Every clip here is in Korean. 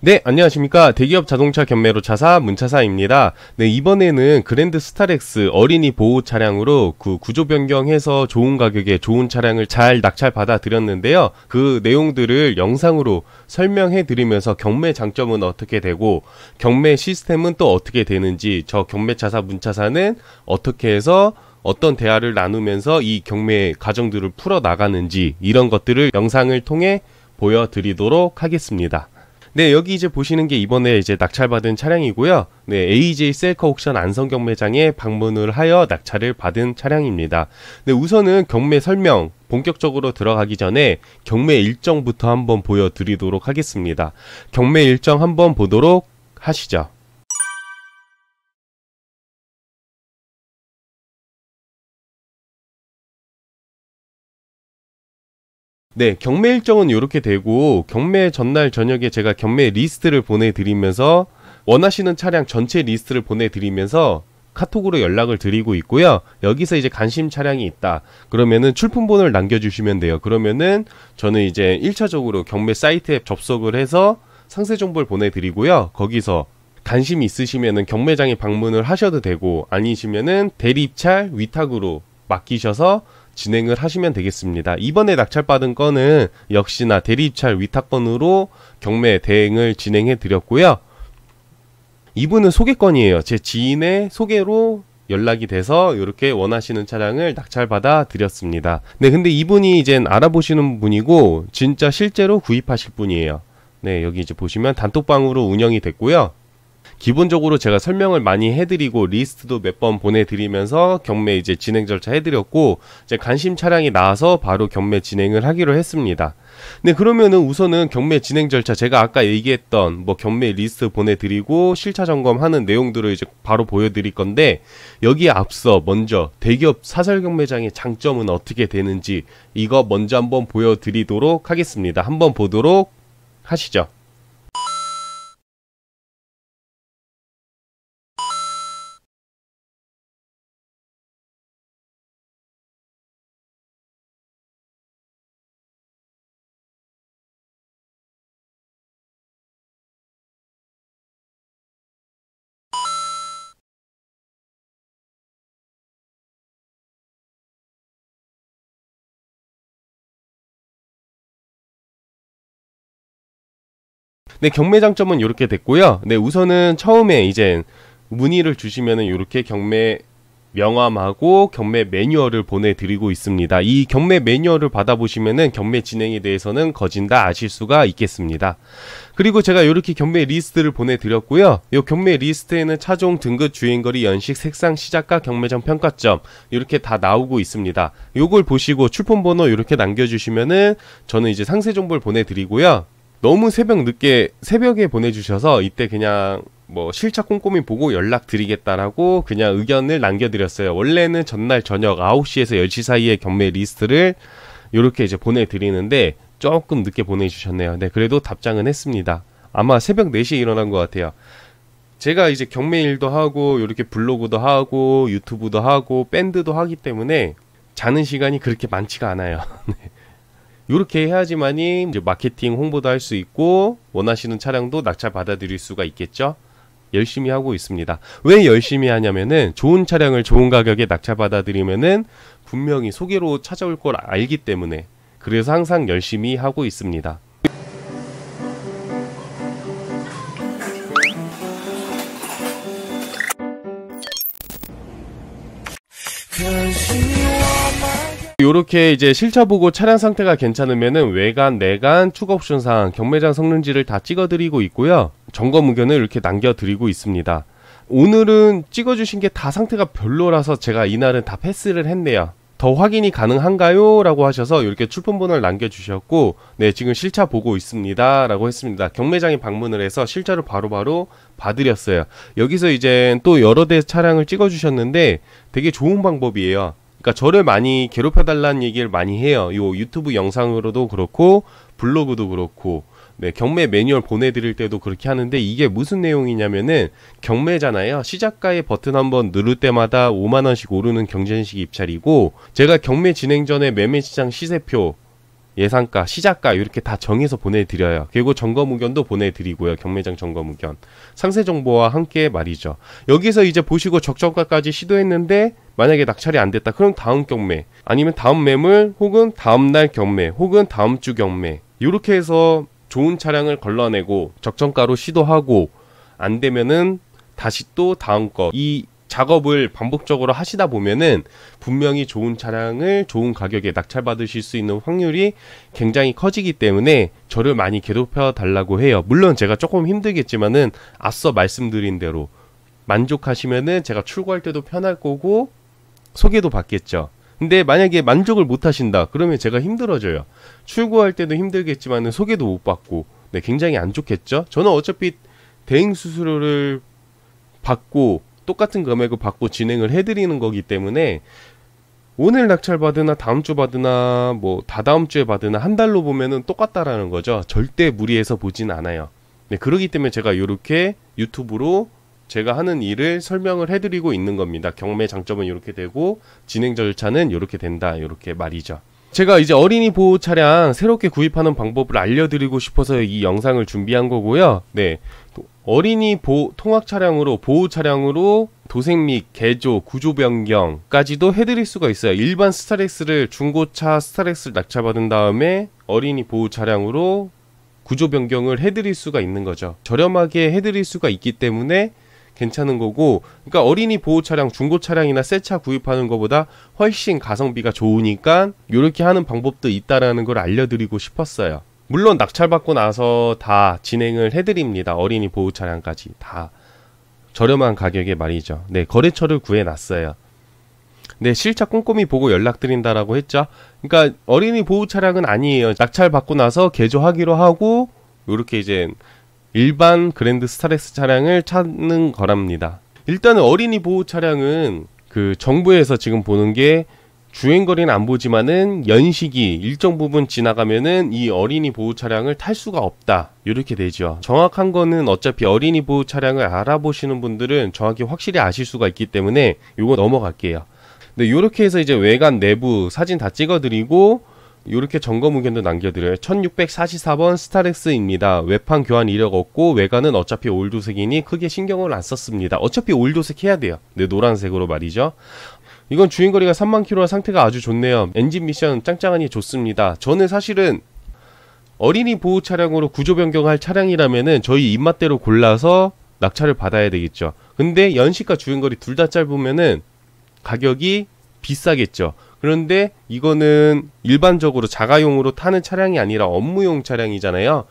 네, 안녕하십니까. 대기업 자동차 경매로 차사 문차사입니다. 네, 이번에는 그랜드 스타렉스 어린이 보호 차량으로 그 구조 변경해서 좋은 가격에 좋은 차량을 잘 낙찰 받아 드렸는데요. 그 내용들을 영상으로 설명해 드리면서 경매 장점은 어떻게 되고 경매 시스템은 또 어떻게 되는지 저 경매 차사 문차사는 어떻게 해서 어떤 대화를 나누면서 이 경매 과정들을 풀어 나가는지 이런 것들을 영상을 통해 보여드리도록 하겠습니다. 네, 여기 이제 보시는 게 이번에 이제 낙찰받은 차량이고요. 네, AJ 셀카 옥션 안성경 매장에 방문을 하여 낙찰을 받은 차량입니다. 네, 우선은 경매 설명 본격적으로 들어가기 전에 경매 일정부터 한번 보여드리도록 하겠습니다. 경매 일정 한번 보도록 하시죠. 네, 경매 일정은 이렇게 되고 경매 전날 저녁에 제가 경매 리스트를 보내드리면서 원하시는 차량 전체 리스트를 보내드리면서 카톡으로 연락을 드리고 있고요. 여기서 이제 관심 차량이 있다. 그러면은 출품번호를 남겨주시면 돼요. 그러면은 저는 이제 1차적으로 경매 사이트에 접속을 해서 상세 정보를 보내드리고요. 거기서 관심 있으시면은 경매장에 방문을 하셔도 되고 아니시면은 대리입찰 위탁으로 맡기셔서 진행을 하시면 되겠습니다. 이번에 낙찰받은 건은 역시나 대리입찰 위탁건으로 경매 대행을 진행해 드렸고요. 이분은 소개건이에요. 제 지인의 소개로 연락이 돼서 이렇게 원하시는 차량을 낙찰받아 드렸습니다. 네, 근데 이분이 이젠 알아보시는 분이고 진짜 실제로 구입하실 분이에요. 네, 여기 이제 보시면 단톡방으로 운영이 됐고요. 기본적으로 제가 설명을 많이 해드리고 리스트도 몇 번 보내드리면서 경매 이제 진행 절차 해드렸고 이제 관심 차량이 나와서 바로 경매 진행을 하기로 했습니다. 네, 그러면은 우선은 경매 진행 절차 제가 아까 얘기했던 뭐 경매 리스트 보내드리고 실차 점검하는 내용들을 이제 바로 보여드릴 건데 여기에 앞서 먼저 대기업 사설 경매장의 장점은 어떻게 되는지 이거 먼저 한번 보여드리도록 하겠습니다. 한번 보도록 하시죠. 네, 경매 장점은 이렇게 됐고요. 네, 우선은 처음에 이제 문의를 주시면은 이렇게 경매 명함하고 경매 매뉴얼을 보내드리고 있습니다. 이 경매 매뉴얼을 받아보시면은 경매 진행에 대해서는 거진 다 아실 수가 있겠습니다. 그리고 제가 이렇게 경매 리스트를 보내드렸고요. 이 경매 리스트에는 차종 등급 주행거리 연식 색상 시작과 경매장 평가점 이렇게 다 나오고 있습니다. 이걸 보시고 출품번호 이렇게 남겨주시면은 저는 이제 상세 정보를 보내드리고요. 너무 새벽 늦게 새벽에 보내주셔서 이때 그냥 뭐 실차 꼼꼼히 보고 연락드리겠다라고 그냥 의견을 남겨드렸어요. 원래는 전날 저녁 9시에서 10시 사이에 경매 리스트를 이렇게 이제 보내드리는데 조금 늦게 보내주셨네요. 네, 그래도 답장은 했습니다. 아마 새벽 4시에 일어난 것 같아요. 제가 이제 경매 일도 하고 이렇게 블로그도 하고 유튜브도 하고 밴드도 하기 때문에 자는 시간이 그렇게 많지가 않아요. 네. 이렇게 해야지만이 이제 마케팅 홍보도 할 수 있고 원하시는 차량도 낙찰 받아들일 수가 있겠죠. 열심히 하고 있습니다. 왜 열심히 하냐면은 좋은 차량을 좋은 가격에 낙찰 받아들이면은 분명히 소개로 찾아올 걸 알기 때문에 그래서 항상 열심히 하고 있습니다. 그 이렇게 이제 실차 보고 차량 상태가 괜찮으면은 외관, 내관, 추가 옵션 상 경매장 성능지를 다 찍어드리고 있고요. 점검 의견을 이렇게 남겨드리고 있습니다. 오늘은 찍어주신 게 다 상태가 별로라서 제가 이날은 다 패스를 했네요. 더 확인이 가능한가요? 라고 하셔서 이렇게 출품번호를 남겨주셨고, 네, 지금 실차 보고 있습니다. 라고 했습니다. 경매장에 방문을 해서 실차를 로바로 바로 봐드렸어요. 여기서 이제 또 여러 대 차량을 찍어주셨는데 되게 좋은 방법이에요. 그러니까 저를 많이 괴롭혀 달라는 얘기를 많이 해요. 요 유튜브 영상으로도 그렇고 블로그도 그렇고 네, 경매 매뉴얼 보내드릴 때도 그렇게 하는데 이게 무슨 내용이냐면은 경매잖아요. 시작가의 버튼 한번 누를 때마다 5만원씩 오르는 경쟁식 입찰이고 제가 경매 진행 전에 매매시장 시세표 예상가, 시작가 이렇게 다 정해서 보내드려요. 그리고 점검 의견도 보내드리고요. 경매장 점검 의견. 상세 정보와 함께 말이죠. 여기서 이제 보시고 적정가까지 시도했는데 만약에 낙찰이 안 됐다. 그럼 다음 경매 아니면 다음 매물 혹은 다음 날 경매 혹은 다음 주 경매 이렇게 해서 좋은 차량을 걸러내고 적정가로 시도하고 안 되면은 다시 또 다음 거이 작업을 반복적으로 하시다 보면은 분명히 좋은 차량을 좋은 가격에 낙찰받으실 수 있는 확률이 굉장히 커지기 때문에 저를 많이 괴롭혀 달라고 해요. 물론 제가 조금 힘들겠지만은 앞서 말씀드린 대로 만족하시면은 제가 출고할 때도 편할 거고 소개도 받겠죠. 근데 만약에 만족을 못 하신다 그러면 제가 힘들어져요. 출고할 때도 힘들겠지만은 소개도 못 받고 네, 굉장히 안 좋겠죠. 저는 어차피 대행 수수료를 받고 똑같은 금액을 받고 진행을 해드리는 거기 때문에 오늘 낙찰 받으나 다음 주 받으나 뭐 다다음 주에 받으나 한 달로 보면은 똑같다라는 거죠. 절대 무리해서 보진 않아요. 네, 그러기 때문에 제가 이렇게 유튜브로 제가 하는 일을 설명을 해드리고 있는 겁니다. 경매 장점은 이렇게 되고 진행 절차는 이렇게 된다. 이렇게 말이죠. 제가 이제 어린이 보호 차량 새롭게 구입하는 방법을 알려드리고 싶어서 이 영상을 준비한 거고요. 네. 어린이 보, 통학 차량으로 보호 차량으로 도색 및 개조, 구조 변경까지도 해드릴 수가 있어요. 일반 스타렉스를 중고차 스타렉스를 낙찰받은 다음에 어린이 보호 차량으로 구조 변경을 해드릴 수가 있는 거죠. 저렴하게 해드릴 수가 있기 때문에 괜찮은 거고, 그러니까 어린이 보호 차량, 중고 차량이나 새 차 구입하는 것보다 훨씬 가성비가 좋으니까 이렇게 하는 방법도 있다라는 걸 알려드리고 싶었어요. 물론 낙찰받고 나서 다 진행을 해드립니다. 어린이 보호 차량까지 다 저렴한 가격에 말이죠. 네, 거래처를 구해놨어요. 네, 실차 꼼꼼히 보고 연락드린다라고 했죠. 그러니까 어린이 보호 차량은 아니에요. 낙찰 받고 나서 개조하기로 하고 이렇게 이제 일반 그랜드 스타렉스 차량을 찾는 거랍니다. 일단은 어린이 보호 차량은 그 정부에서 지금 보는 게 주행 거리는 안 보지만은 연식이 일정 부분 지나가면은 이 어린이 보호 차량을 탈 수가 없다. 이렇게 되죠. 정확한 거는 어차피 어린이 보호 차량을 알아보시는 분들은 정확히 확실히 아실 수가 있기 때문에 이거 넘어갈게요. 근데 이렇게 해서 이제 외관 내부 사진 다 찍어드리고 이렇게 점검 의견도 남겨드려요. 1644번 스타렉스입니다. 외판 교환 이력 없고 외관은 어차피 올도색이니 크게 신경을 안 썼습니다. 어차피 올도색 해야 돼요. 네, 노란색으로 말이죠. 이건 주행거리가 3만 k 로라 상태가 아주 좋네요 엔진 미션 짱짱하니 좋습니다 저는 사실은 어린이 보호 차량으로 구조 변경할 차량이라면은 저희 입맛대로 골라서 낙찰을 받아야 되겠죠 근데 연식과 주행거리 둘 다 짧으면은 가격이 비싸겠죠 그런데 이거는 일반적으로 자가용으로 타는 차량이 아니라 업무용 차량이잖아요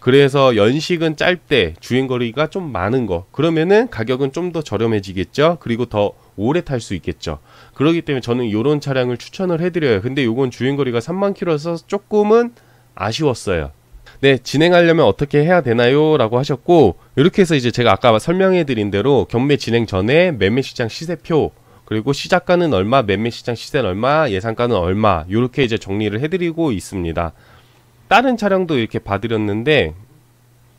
그래서 연식은 짧대, 주행 거리가 좀 많은 거. 그러면은 가격은 좀 더 저렴해지겠죠. 그리고 더 오래 탈 수 있겠죠. 그러기 때문에 저는 요런 차량을 추천을 해드려요. 근데 요건 주행 거리가 3만 킬로라서 조금은 아쉬웠어요. 네, 진행하려면 어떻게 해야 되나요? 라고 하셨고, 이렇게 해서 이제 제가 아까 설명해드린 대로 경매 진행 전에 매매 시장 시세표, 그리고 시작가는 얼마, 매매 시장 시세는 얼마, 예상가는 얼마, 이렇게 이제 정리를 해드리고 있습니다. 다른 차량도 이렇게 봐드렸는데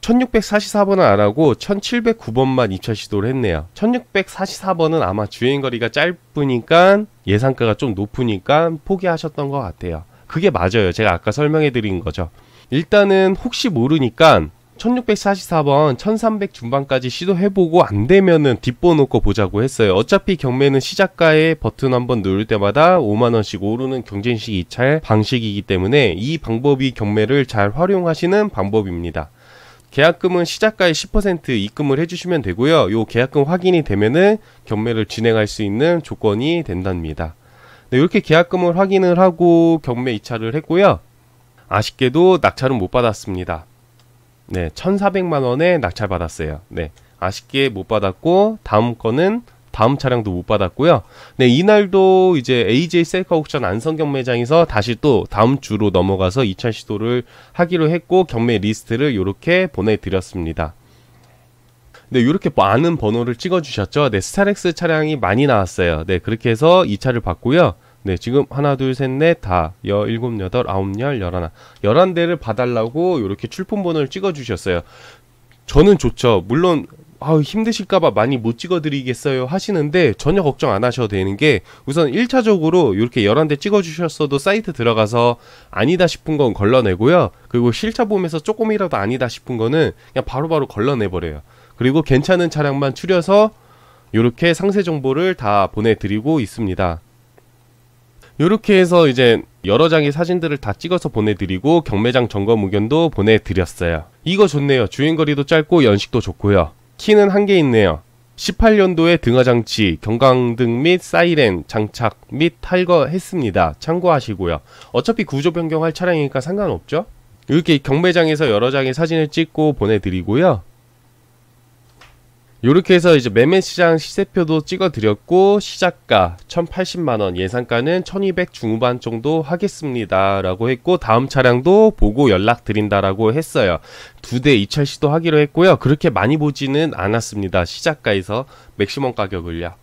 1644번은 안 하고 1709번만 입찰 시도를 했네요. 1644번은 아마 주행거리가 짧으니까 예상가가 좀 높으니까 포기하셨던 것 같아요. 그게 맞아요. 제가 아까 설명해 드린 거죠. 일단은 혹시 모르니까 1644번 1300 중반까지 시도해보고 안되면은 뒷보 놓고 보자고 했어요 어차피 경매는 시작가에 버튼 한번 누를 때마다 5만원씩 오르는 경쟁식 이찰 방식이기 때문에 이 방법이 경매를 잘 활용하시는 방법입니다 계약금은 시작가의 10% 입금을 해주시면 되고요 요 계약금 확인이 되면은 경매를 진행할 수 있는 조건이 된답니다 네, 이렇게 계약금을 확인을 하고 경매 이찰을 했고요 아쉽게도 낙찰은 못 받았습니다 네, 1,400만 원에 낙찰 받았어요. 네, 아쉽게 못 받았고 다음 거는 다음 차량도 못 받았고요. 네, 이날도 이제 AJ 셀카 옥션 안성경 매장에서 다시 또 다음 주로 넘어가서 2차 시도를 하기로 했고 경매 리스트를 이렇게 보내드렸습니다. 네, 이렇게 많은 번호를 찍어주셨죠. 네, 스타렉스 차량이 많이 나왔어요. 네, 그렇게 해서 2차를 봤고요. 네, 지금 하나, 둘, 셋, 넷, 다, 여, 일곱, 여덟, 아홉, 열, 열하나. 열한 대를 봐달라고 이렇게 출품번호를 찍어주셨어요. 저는 좋죠. 물론, 아 힘드실까봐 많이 못 찍어드리겠어요 하시는데 전혀 걱정 안 하셔도 되는 게 우선 1차적으로 이렇게 11대 찍어주셨어도 사이트 들어가서 아니다 싶은 건 걸러내고요. 그리고 실차 보면서 조금이라도 아니다 싶은 거는 그냥 바로바로 바로 걸러내버려요. 그리고 괜찮은 차량만 추려서 이렇게 상세 정보를 다 보내드리고 있습니다. 이렇게 해서 이제 여러 장의 사진들을 다 찍어서 보내드리고 경매장 점검 의견도 보내드렸어요. 이거 좋네요. 주행거리도 짧고 연식도 좋고요. 키는 한 개 있네요. 18년도에 등하장치, 경광등 및 사이렌 장착 및 탈거했습니다. 참고하시고요. 어차피 구조 변경할 차량이니까 상관없죠? 이렇게 경매장에서 여러 장의 사진을 찍고 보내드리고요. 이렇게 해서 이제 매매 시장 시세표도 찍어 드렸고 시작가 1,080만 원, 예상가는 1,200 중후반 정도 하겠습니다라고 했고 다음 차량도 보고 연락 드린다라고 했어요. 두 대 이철 시도 하기로 했고요. 그렇게 많이 보지는 않았습니다. 시작가에서 맥시멈 가격을요.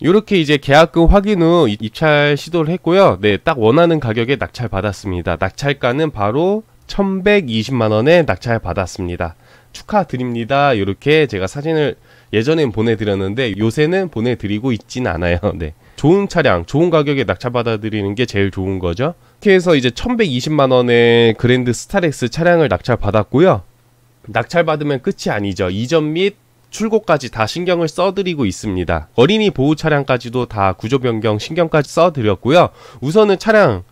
이렇게 이제 계약금 확인 후 입찰 시도를 했고요. 네, 딱 원하는 가격에 낙찰 받았습니다. 낙찰가는 바로 1120만원에 낙찰 받았습니다. 축하드립니다. 이렇게 제가 사진을 예전엔 보내드렸는데 요새는 보내드리고 있진 않아요. 네. 좋은 차량, 좋은 가격에 낙찰 받아들이는 게 제일 좋은 거죠. 이렇게 해서 이제 1120만 원의 그랜드 스타렉스 차량을 낙찰 받았고요. 낙찰 받으면 끝이 아니죠. 이전 및 출고까지 다 신경을 써드리고 있습니다. 어린이 보호 차량까지도 다 구조 변경 신경까지 써드렸고요. 우선은 차량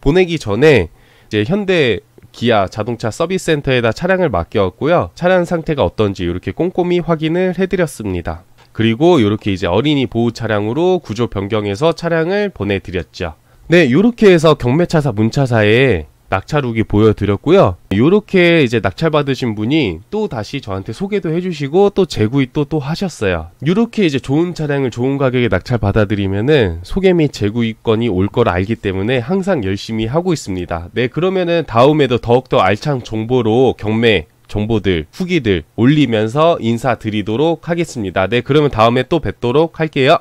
보내기 전에 이제 현대 기아 자동차 서비스 센터에다 차량을 맡겼고요. 차량 상태가 어떤지 이렇게 꼼꼼히 확인을 해드렸습니다. 그리고 이렇게 이제 어린이 보호 차량으로 구조 변경해서 차량을 보내드렸죠. 네, 이렇게 해서 경매차사 문차사에 낙찰욱이 보여드렸고요. 이렇게 이제 낙찰 받으신 분이 또 다시 저한테 소개도 해주시고 또 재구입도 또 하셨어요. 이렇게 이제 좋은 차량을 좋은 가격에 낙찰 받아들이면은 소개 및 재구입권이 올 걸 알기 때문에 항상 열심히 하고 있습니다. 네 그러면은 다음에도 더욱더 알찬 정보로 경매 정보들, 후기들 올리면서 인사드리도록 하겠습니다. 네, 그러면 다음에 또 뵙도록 할게요.